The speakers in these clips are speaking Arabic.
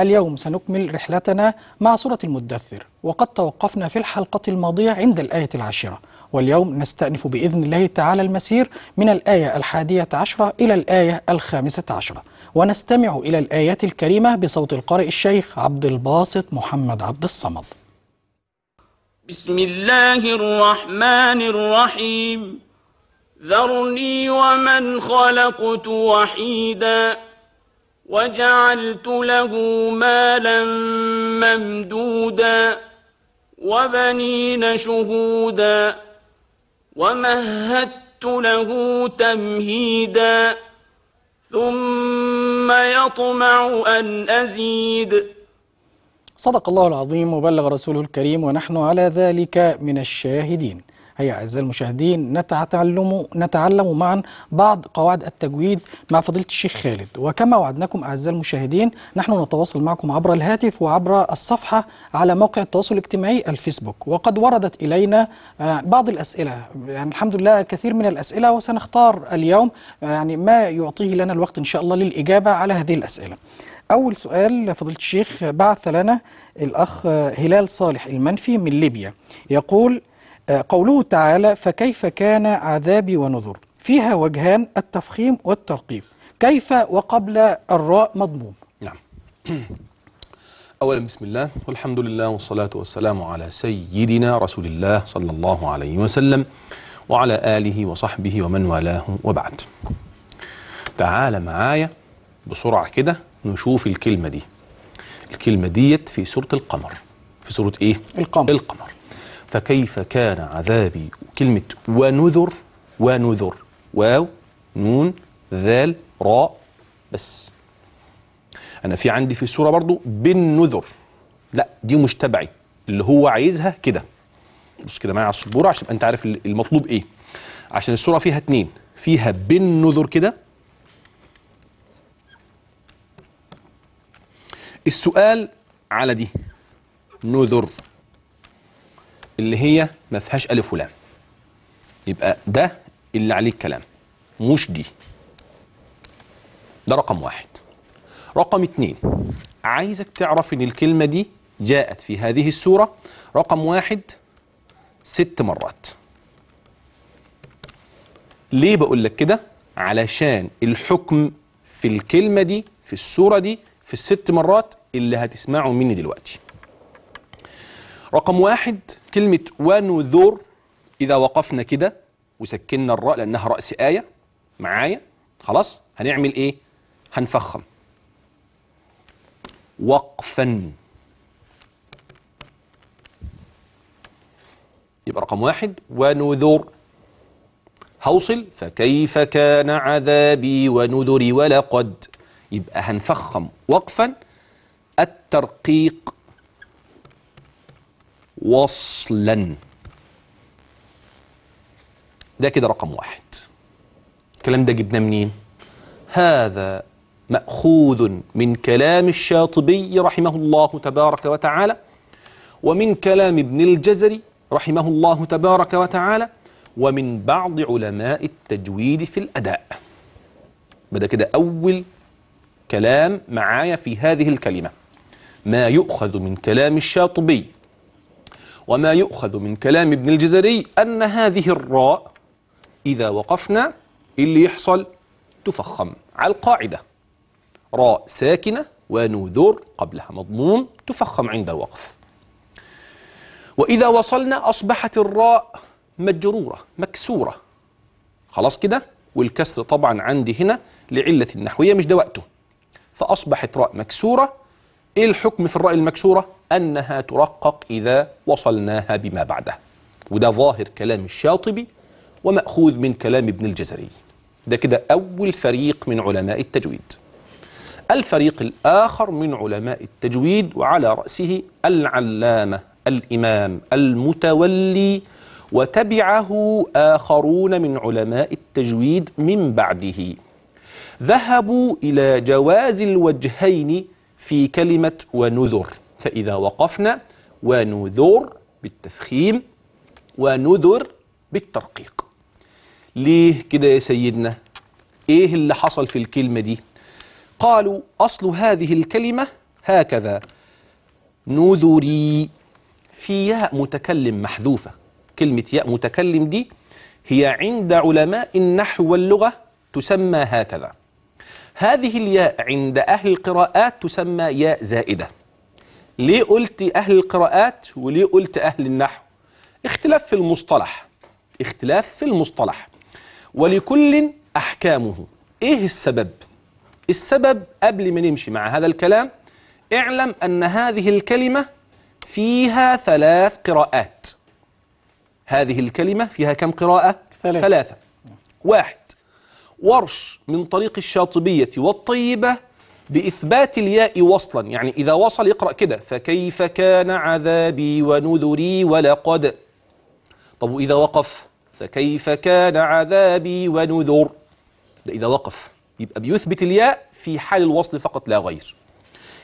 اليوم سنكمل رحلتنا مع سورة المدثر وقد توقفنا في الحلقة الماضية عند الآية العاشرة واليوم نستأنف بإذن الله تعالى المسير من الآية الحادية عشرة إلى الآية الخامسة عشرة ونستمع إلى الآيات الكريمة بصوت القارئ الشيخ عبد الباسط محمد عبد الصمد بسم الله الرحمن الرحيم ذرني ومن خلقت وحيداً وجعلت له مالا ممدودا وبنين شهودا ومهدت له تمهيدا ثم يطمع أن أزيد صدق الله العظيم وبلغ رسوله الكريم ونحن على ذلك من الشاهدين هيا أعزائي المشاهدين نتعلم نتعلم معا بعض قواعد التجويد مع فضيلة الشيخ خالد وكما وعدناكم أعزائي المشاهدين نحن نتواصل معكم عبر الهاتف وعبر الصفحة على موقع التواصل الاجتماعي الفيسبوك وقد وردت إلينا آه، بعض الأسئلة يعني الحمد لله كثير من الأسئلة وسنختار اليوم آه، يعني ما يعطيه لنا الوقت إن شاء الله للإجابة على هذه الأسئلة أول سؤال فضيلة الشيخ بعث لنا الأخ آه، هلال صالح المنفي من ليبيا يقول قوله تعالى فكيف كان عذابي ونذر فيها وجهان التفخيم والترقيب كيف وقبل الراء مضموم نعم أولا بسم الله والحمد لله والصلاة والسلام على سيدنا رسول الله صلى الله عليه وسلم وعلى آله وصحبه ومن والاه وبعد تعال معايا بسرعة كده نشوف الكلمة دي الكلمة ديت في سورة القمر في سورة إيه؟ القمر القمر فكيف كان عذابي كلمة ونذر ونذر واو نون ذال راء بس أنا في عندي في السورة برضو بالنذر لا دي مش تبعي اللي هو عايزها كده بص كده معايا على السبورة عشان أنت عارف المطلوب إيه عشان السورة فيها اتنين فيها بالنذر كده السؤال على دي نذر اللي هي ما فيهاش ألف ولام يبقى ده اللي عليه الكلام مش دي ده رقم واحد رقم اتنين عايزك تعرف ان الكلمة دي جاءت في هذه السورة رقم واحد ست مرات ليه بقول لك كده علشان الحكم في الكلمة دي في السورة دي في الست مرات اللي هتسمعه مني دلوقتي رقم واحد كلمة ونذر إذا وقفنا كده وسكننا الراء لأنها رأس آية معايا خلاص هنعمل إيه؟ هنفخم وقفا يبقى رقم واحد ونذر هوصل فكيف كان عذابي ونذري ولقد يبقى هنفخم وقفا الترقيق وصلا ده كده رقم واحد الكلام ده جبناه منين هذا ماخوذ من كلام الشاطبي رحمه الله تبارك وتعالى ومن كلام ابن الجزري رحمه الله تبارك وتعالى ومن بعض علماء التجويد في الاداء بدا كده اول كلام معايا في هذه الكلمه ما يؤخذ من كلام الشاطبي وما يؤخذ من كلام ابن الجزري أن هذه الراء إذا وقفنا اللي يحصل تفخم على القاعدة راء ساكنة ونذر قبلها مضمون تفخم عند الوقف وإذا وصلنا أصبحت الراء مجرورة مكسورة خلاص كده والكسر طبعا عندي هنا لعلة النحوية مش دوقته فأصبحت راء مكسورة إيه الحكم في الرأي المكسورة؟ أنها ترقق إذا وصلناها بما بعدها وده ظاهر كلام الشاطبي ومأخوذ من كلام ابن الجزري ده كده أول فريق من علماء التجويد الفريق الآخر من علماء التجويد وعلى رأسه العلامة الإمام المتولي وتبعه آخرون من علماء التجويد من بعده ذهبوا إلى جواز الوجهين في كلمة ونذر فإذا وقفنا ونذر بالتفخيم ونذر بالترقيق ليه كده يا سيدنا ايه اللي حصل في الكلمة دي قالوا أصل هذه الكلمة هكذا نذري في ياء متكلم محذوفة كلمة ياء متكلم دي هي عند علماء النحو واللغة تسمى هكذا هذه الياء عند أهل القراءات تسمى ياء زائدة ليه قلت أهل القراءات وليه قلت أهل النحو اختلاف في المصطلح اختلاف في المصطلح ولكل أحكامه إيه السبب السبب قبل ما نمشي مع هذا الكلام اعلم أن هذه الكلمة فيها ثلاث قراءات هذه الكلمة فيها كم قراءة ثلاثة, ثلاثة. واحد ورش من طريق الشاطبية والطيبة بإثبات الياء وصلا يعني إذا وصل يقرأ كده فكيف كان عذابي ونذري ولقد طب وإذا وقف فكيف كان عذابي ونذر إذا وقف يبقى بيثبت الياء في حال الوصل فقط لا غير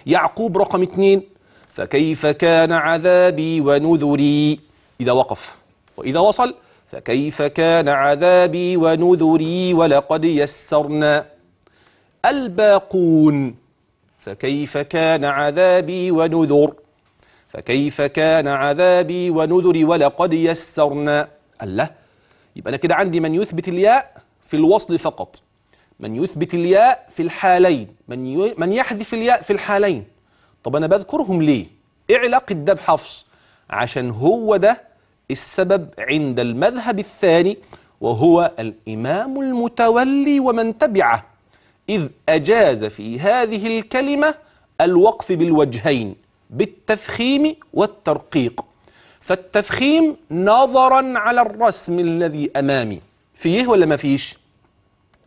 يعقوب رقم اثنين فكيف كان عذابي ونذري إذا وقف وإذا وصل فكيف كان عذابي ونذري ولقد يسرنا الباقون فكيف كان عذابي ونذر فكيف كان عذابي ونذري ولقد يسرنا الله يبقى أنا كده عندي من يثبت الياء في الوصل فقط من يثبت الياء في الحالين من من يحذف الياء في الحالين طب أنا بذكرهم ليه اعلق الدب حفص عشان هو ده السبب عند المذهب الثاني وهو الإمام المتولي ومن تبعه إذ أجاز في هذه الكلمة الوقف بالوجهين بالتفخيم والترقيق فالتفخيم نظرا على الرسم الذي أمامي فيه ولا ما فيش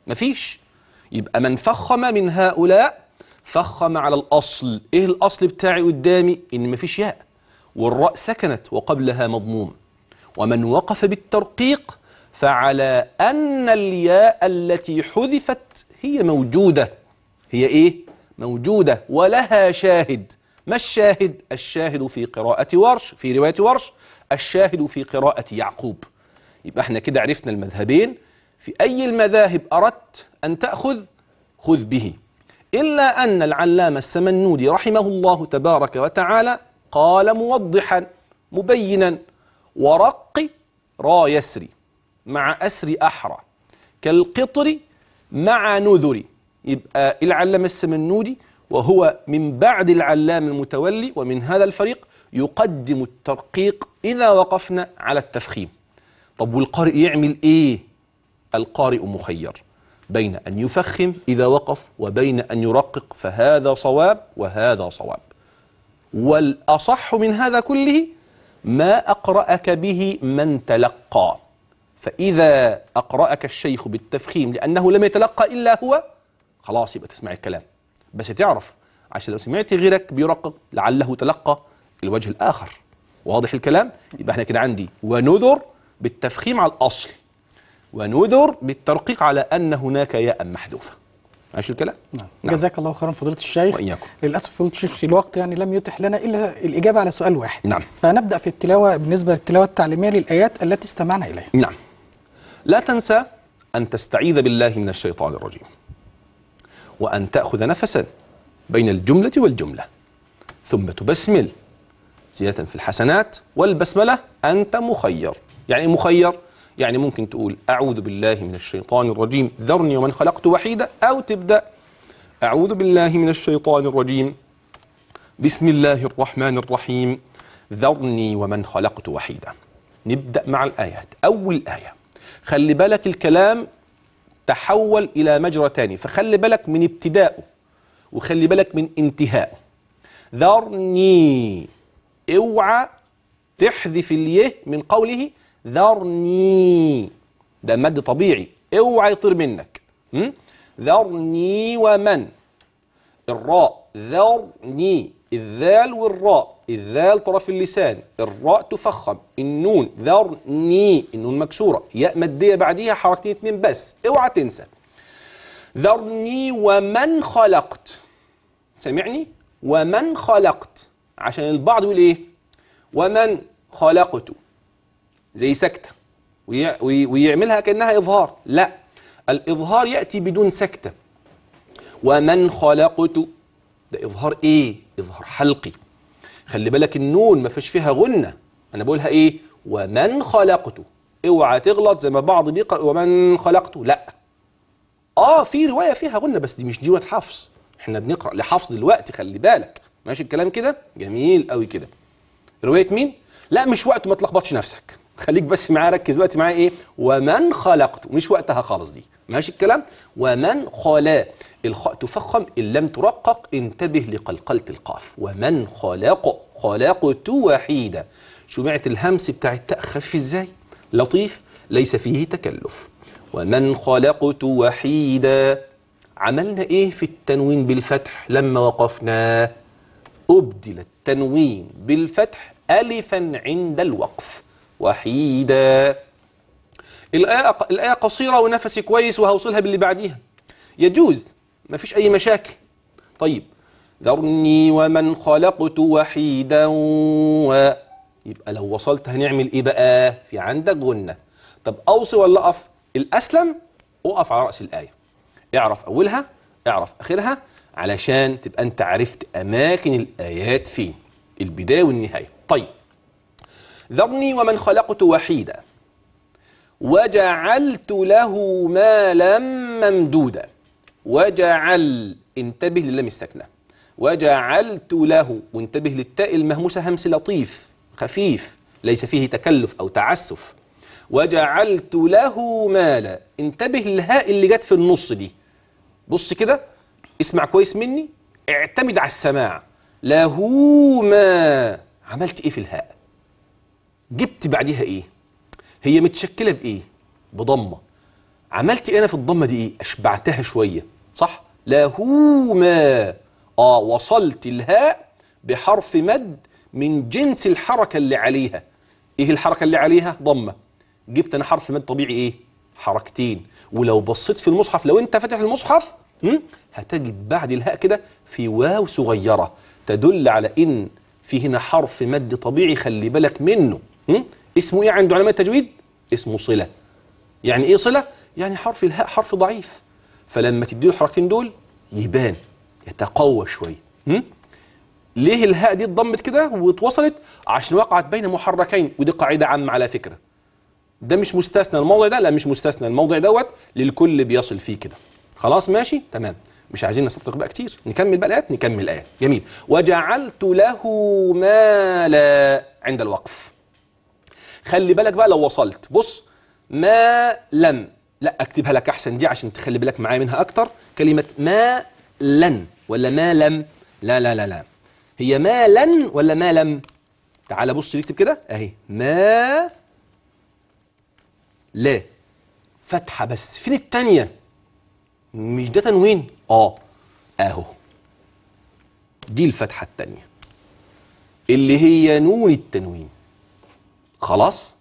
ما فيش يبقى من فخم من هؤلاء فخم على الأصل إيه الأصل بتاعي قدامي إن ما فيش ياء والراء سكنت وقبلها مضموم ومن وقف بالترقيق فعلى أن الياء التي حذفت هي موجودة هي إيه؟ موجودة ولها شاهد ما الشاهد؟ الشاهد في قراءة ورش في رواية ورش الشاهد في قراءة يعقوب يبقى احنا كده عرفنا المذهبين في أي المذاهب أردت أن تأخذ خذ به إلا أن العلامة السمنودي رحمه الله تبارك وتعالى قال موضحا مبينا ورق را يسري مع أسري أحرى كالقطر مع نذري يبقى العلامة السمنودي وهو من بعد العلام المتولي ومن هذا الفريق يقدم الترقيق إذا وقفنا على التفخيم طب والقارئ يعمل إيه؟ القارئ مخير بين أن يفخم إذا وقف وبين أن يرقق فهذا صواب وهذا صواب والأصح من هذا كله ما أقرأك به من تلقى فإذا أقرأك الشيخ بالتفخيم لأنه لم يتلقى إلا هو خلاص يبقى تسمع الكلام بس تعرف عشان لو سمعت غيرك بيرقق لعله تلقى الوجه الآخر واضح الكلام يبقى احنا كده عندي ونذر بالتفخيم على الأصل ونذر بالترقيق على أن هناك ياء محذوفة ماشي الكلام نعم. نعم. جزاك الله خيرا فضيله الشيخ وإياكم. للاسف فضيله الشيخ الوقت يعني لم يتح لنا الا الاجابه على سؤال واحد نعم فنبدا في التلاوه بالنسبه للتلاوه التعليميه للايات التي استمعنا اليها نعم لا تنسى ان تستعيذ بالله من الشيطان الرجيم وان تاخذ نفسا بين الجمله والجمله ثم تبسمل زياده في الحسنات والبسمله انت مخير يعني مخير يعني ممكن تقول أعوذ بالله من الشيطان الرجيم ذرني ومن خلقت وحيدا أو تبدأ أعوذ بالله من الشيطان الرجيم بسم الله الرحمن الرحيم ذرني ومن خلقت وحيدا نبدأ مع الآيات أول آية خلي بالك الكلام تحول إلى مجرى تاني فخلي بالك من ابتدائه وخلي بالك من انتهائه ذرني اوعى تحذف اليه من قوله ذرني ده مد طبيعي اوعى يطير منك م? ذرني ومن الراء ذرني الذال والراء الذال طرف اللسان الراء تفخم النون ذرني النون مكسورة ياء مادية بعديها حركتين اتنين بس اوعى تنسى ذرني ومن خلقت سامعني ومن خلقت عشان البعض يقول ايه ومن خلقته زي سكتة ويعملها كأنها إظهار لا الإظهار يأتي بدون سكتة ومن خلقت ده إظهار إيه؟ إظهار حلقي خلي بالك النون ما فيش فيها غنة أنا بقولها إيه؟ ومن خلقت اوعى تغلط زي ما بعض بيقرأ ومن خلقت لا آه في رواية فيها غنة بس دي مش دي حفص احنا بنقرأ لحفص دلوقتي خلي بالك ماشي الكلام كده؟ جميل قوي كده رواية مين؟ لا مش وقت ما تلخبطش نفسك خليك بس معايا ركز دلوقتي معايا ايه ومن خلقت مش وقتها خالص دي ماشي الكلام ومن خلا الخاء تفخم ان لم ترقق انتبه لقلقله القاف ومن خلق خلقت وحيده شمعت الهمس بتاع التاء خف ازاي لطيف ليس فيه تكلف ومن خلقت وحيدا عملنا ايه في التنوين بالفتح لما وقفنا أبدل التنوين بالفتح ألفا عند الوقف وحيدا الآية, الآية قصيرة ونفسي كويس وهوصلها باللي بعديها يجوز ما فيش أي مشاكل طيب ذرني ومن خلقت وحيدا و يبقى لو وصلت هنعمل ايه بقى في عندك غنة طب اوصي ولا اقف الاسلم اقف على راس الايه اعرف اولها اعرف اخرها علشان تبقى انت عرفت اماكن الايات فين البدايه والنهايه طيب ذرني ومن خلقت وحيدا وجعلت له مالا ممدودا وجعل انتبه للم الساكنه وجعلت له وانتبه للتاء المهموسه همس لطيف خفيف ليس فيه تكلف او تعسف وجعلت له مالا انتبه للهاء اللي جت في النص دي بص كده اسمع كويس مني اعتمد على السماع له ما عملت ايه في الهاء جبت بعديها ايه هي متشكله بايه بضمه عملت ايه انا في الضمه دي ايه اشبعتها شويه صح لهما اه وصلت الهاء بحرف مد من جنس الحركه اللي عليها ايه الحركه اللي عليها ضمه جبت انا حرف مد طبيعي ايه حركتين ولو بصيت في المصحف لو انت فاتح المصحف هتجد بعد الهاء كده في واو صغيره تدل على ان في هنا حرف مد طبيعي خلي بالك منه اسمه ايه عند علماء التجويد اسمه صله يعني ايه صله يعني حرف الهاء حرف ضعيف فلما تديله الحركتين دول يبان يتقوى شويه ليه الهاء دي اتضمت كده واتوصلت عشان وقعت بين محركين ودي قاعده عامه على فكره ده مش مستثنى الموضع ده لا مش مستثنى الموضع دوت للكل بيصل فيه كده خلاص ماشي تمام مش عايزين نستطرق بقى كتير نكمل بقى الايات نكمل الايات جميل وجعلت له مالا عند الوقف خلي بالك بقى لو وصلت بص ما لم لا اكتبها لك احسن دي عشان تخلي بالك معايا منها اكتر كلمه ما لن ولا ما لم لا لا لا لا هي ما لن ولا ما لم تعال بص نكتب كده اهي ما لا فتحه بس فين الثانيه مش ده تنوين اه اهو دي الفتحه الثانيه اللي هي نون التنوين خلاص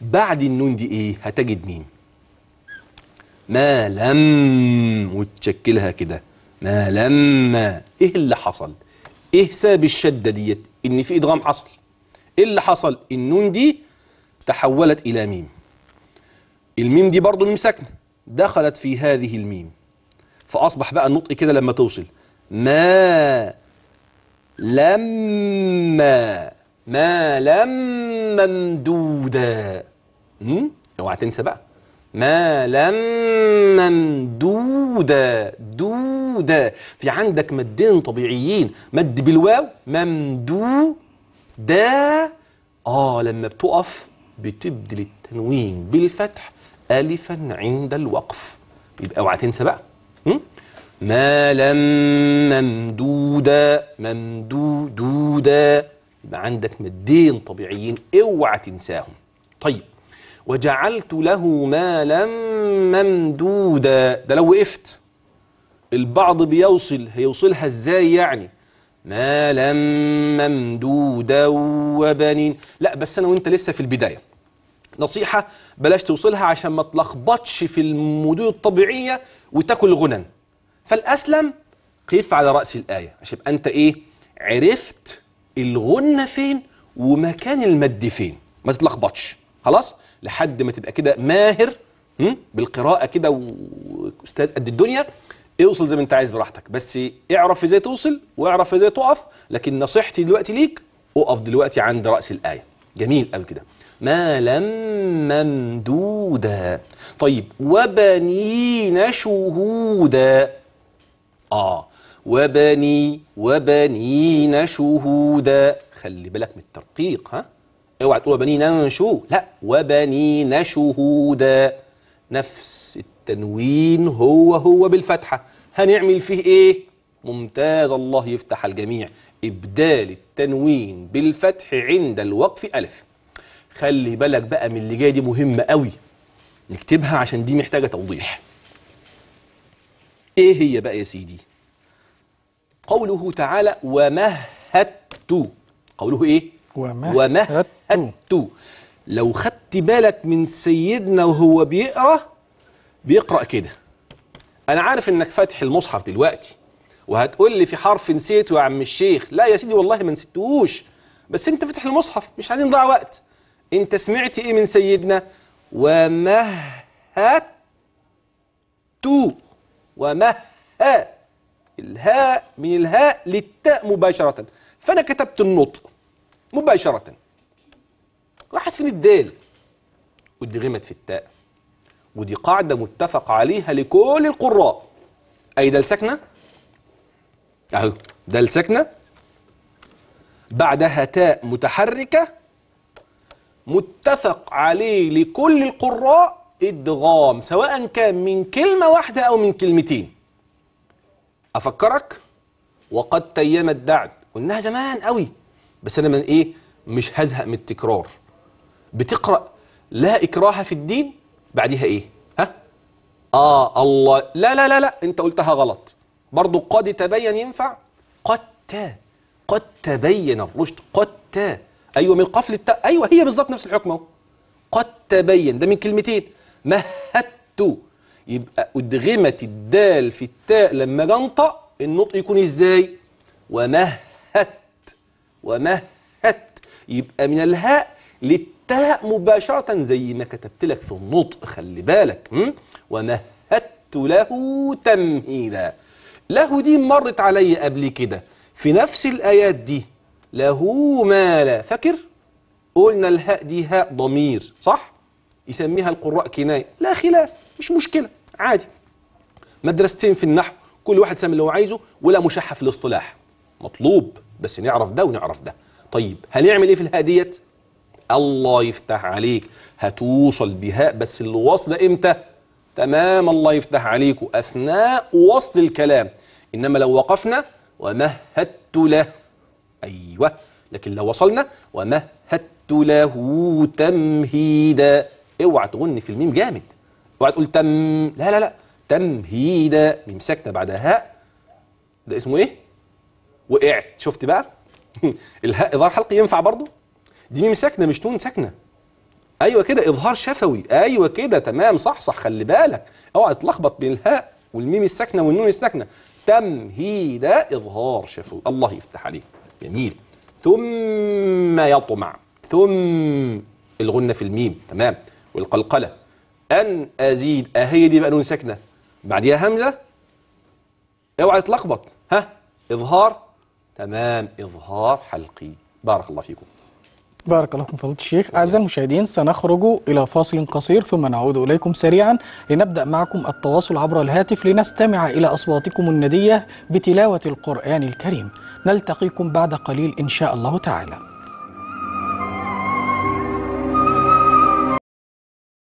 بعد النون دي ايه هتجد مين ما لم وتشكلها كده ما لما ايه اللي حصل ايه ساب الشده ديت ان في ادغام حصل ايه اللي حصل النون دي تحولت الى ميم الميم دي برضو ميم ساكنه دخلت في هذه الميم فاصبح بقى النطق كده لما توصل ما لما مالا ممدودا اوعى تنسى بقى مالا ممدودا دودا في عندك مدين طبيعيين مد بالواو ممدو دا اه لما بتقف بتبدل التنوين بالفتح الفا عند الوقف يبقى اوعى تنسى بقى مالا ممدودا ممدودودا عندك مدين طبيعيين اوعى تنساهم طيب وجعلت له مالا ممدودا ده لو وقفت البعض بيوصل هيوصلها ازاي يعني مالا ممدودا وبنين لا بس انا وانت لسه في البدايه نصيحه بلاش توصلها عشان ما تلخبطش في المدود الطبيعيه وتاكل غنى فالاسلم قف على راس الايه عشان انت ايه عرفت الغنة فين ومكان المد فين ما تتلخبطش خلاص لحد ما تبقى كده ماهر بالقراءة كده وأستاذ قد الدنيا اوصل زي ما انت عايز براحتك بس اعرف ازاي توصل واعرف ازاي تقف لكن نصيحتي دلوقتي ليك اقف دلوقتي عند راس الايه جميل قوي كده ما لم ممدودا طيب وبنين شهودا اه وبني وبنين شهودا خلي بالك من الترقيق ها اوعى تقول وبنينا شو لا وبنينا شهودا نفس التنوين هو هو بالفتحه هنعمل فيه ايه ممتاز الله يفتح الجميع ابدال التنوين بالفتح عند الوقف الف خلي بالك بقى من اللي جاي دي مهمه قوي نكتبها عشان دي محتاجه توضيح ايه هي بقى يا سيدي قوله تعالى ومهدت قوله إيه ومهدت, لو خدت بالك من سيدنا وهو بيقرأ بيقرأ كده أنا عارف إنك فاتح المصحف دلوقتي وهتقول لي في حرف نسيته يا عم الشيخ لا يا سيدي والله ما نسيتهوش بس أنت فاتح المصحف مش عايزين نضيع وقت أنت سمعت إيه من سيدنا ومهدت ومهدت الهاء من الهاء للتاء مباشرة فأنا كتبت النطق مباشرة راحت فين الدال ودي غمت في التاء ودي قاعدة متفق عليها لكل القراء أي دال ساكنة أهو دال ساكنة بعدها تاء متحركة متفق عليه لكل القراء إدغام سواء كان من كلمة واحدة أو من كلمتين افكرك وقد تيمت دعد قلناها زمان قوي بس انا من ايه مش هزهق من التكرار بتقرا لا اكراه في الدين بعديها ايه ها اه الله لا لا لا لا انت قلتها غلط برضو قد تبين ينفع قد تا قد تبين الرشد قد تا ايوه من قفل التاء ايوه هي بالظبط نفس الحكم اهو قد تبين ده من كلمتين مهدت يبقى أدغمت الدال في التاء لما أجي أنطق النطق يكون إزاي؟ ومهت ومهت يبقى من الهاء للتاء مباشرة زي ما كتبت لك في النطق خلي بالك ومهت له تمهيدا له دي مرت علي قبل كده في نفس الآيات دي له مال فاكر؟ قلنا الهاء دي هاء ضمير صح؟ يسميها القراء كناية لا خلاف مش مشكلة عادي مدرستين في النحو كل واحد سامي اللي هو عايزه ولا مشحف في الاصطلاح مطلوب بس نعرف ده ونعرف ده طيب هنعمل ايه في الهاديه الله يفتح عليك هتوصل بها بس الوصل امتى تمام الله يفتح عليك اثناء وصل الكلام انما لو وقفنا ومهدت له ايوه لكن لو وصلنا ومهدت له تمهيدا اوعى تغني في الميم جامد اوعى تقول تم لا لا لا تمهيدا ميم ساكنه بعدها هاء ده اسمه ايه؟ وقعت شفت بقى؟ الهاء اظهار حلقي ينفع برضه؟ دي ميم ساكنه مش نون ساكنه ايوه كده اظهار شفوي ايوه كده تمام صح صح خلي بالك اوعى تتلخبط بين الهاء والميم الساكنه والنون الساكنه تمهيدا اظهار شفوي الله يفتح عليك جميل ثم يطمع ثم الغنه في الميم تمام والقلقله أن أزيد أهي أه، دي بقى نون ساكنة بعديها همزة اوعى تتلخبط ها إظهار تمام إظهار حلقي بارك الله فيكم بارك الله فيكم فضيلة الشيخ أعزائي المشاهدين سنخرج إلى فاصل قصير ثم نعود إليكم سريعا لنبدأ معكم التواصل عبر الهاتف لنستمع إلى أصواتكم الندية بتلاوة القرآن الكريم نلتقيكم بعد قليل إن شاء الله تعالى